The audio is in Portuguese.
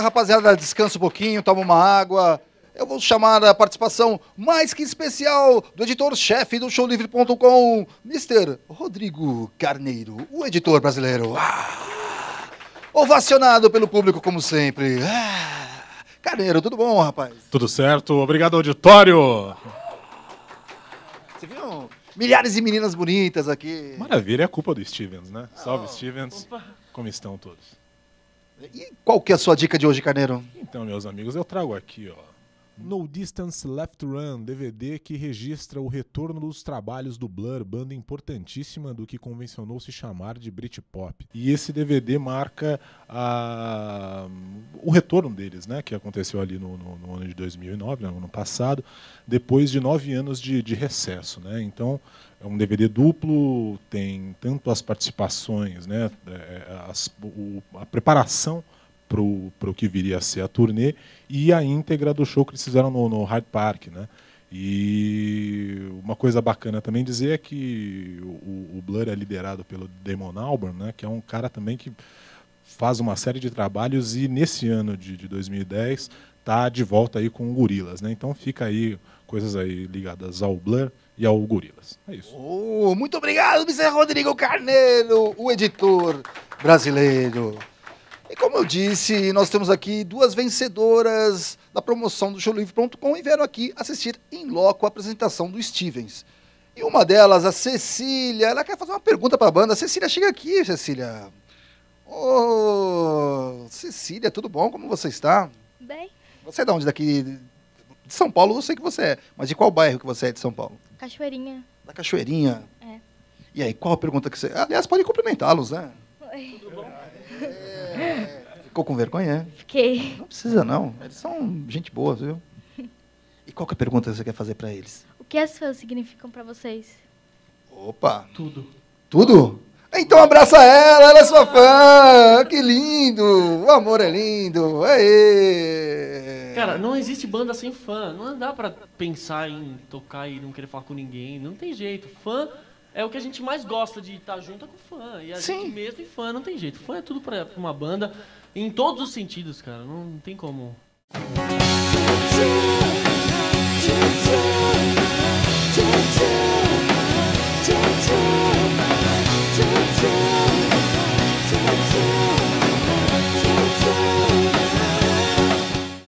rapaziada descansa um pouquinho, toma uma água. Eu vou chamar a participação mais que especial do editor-chefe do showlivre.com, Mr. Rodrigo Carneiro, o editor brasileiro. Ah, ovacionado pelo público, como sempre. Ah, Carneiro, tudo bom, rapaz? Tudo certo. Obrigado, auditório. Você viu? Milhares de meninas bonitas aqui. Maravilha, é culpa do Stevens, né? Salve, oh. Stevens. Opa. Como estão todos? E qual que é a sua dica de hoje, Carneiro? Então, meus amigos, eu trago aqui, ó no Distance Left Run, DVD que registra o retorno dos trabalhos do Blur, banda importantíssima do que convencionou se chamar de Britpop. E esse DVD marca a... o retorno deles, né, que aconteceu ali no, no, no ano de 2009, né, no ano passado, depois de nove anos de, de recesso. Né? Então, é um DVD duplo, tem tanto as participações, né, é, as, o, a preparação para o que viria a ser a turnê e a íntegra do show que eles fizeram no, no Hard Park. Né? E uma coisa bacana também dizer é que o, o Blur é liderado pelo Damon Albarn, né, que é um cara também que faz uma série de trabalhos e nesse ano de, de 2010 tá de volta aí com o Gorilas, né? Então fica aí coisas aí ligadas ao Blur e ao Gorilas. É isso. Oh, muito obrigado, Mr. Rodrigo Carneiro, o editor brasileiro. E como eu disse, nós temos aqui duas vencedoras da promoção do showlivre.com e vieram aqui assistir em loco a apresentação do Stevens. E uma delas, a Cecília, ela quer fazer uma pergunta para a banda. Cecília, chega aqui, Cecília. Ô, oh, Cecília, tudo bom? Como você está? Bem. Você é de onde? Daqui de São Paulo eu sei que você é, mas de qual bairro que você é de São Paulo? Cachoeirinha. Da Cachoeirinha? É. E aí, qual a pergunta que você... Aliás, pode cumprimentá-los, né? Oi. Tudo bom? Ficou com vergonha? É? Fiquei. Não precisa, não. Eles são gente boa, viu? E qual que é a pergunta que você quer fazer para eles? O que as fãs significam para vocês? Opa! Tudo. Tudo? Então abraça ela, ela é sua fã! Que lindo! O amor é lindo! Aê! Cara, não existe banda sem fã. Não dá para pensar em tocar e não querer falar com ninguém. Não tem jeito. Fã é o que a gente mais gosta de estar junto é com fã. E a Sim. gente mesmo e fã não tem jeito. Fã é tudo pra, pra uma banda em todos os sentidos, cara. Não, não tem como.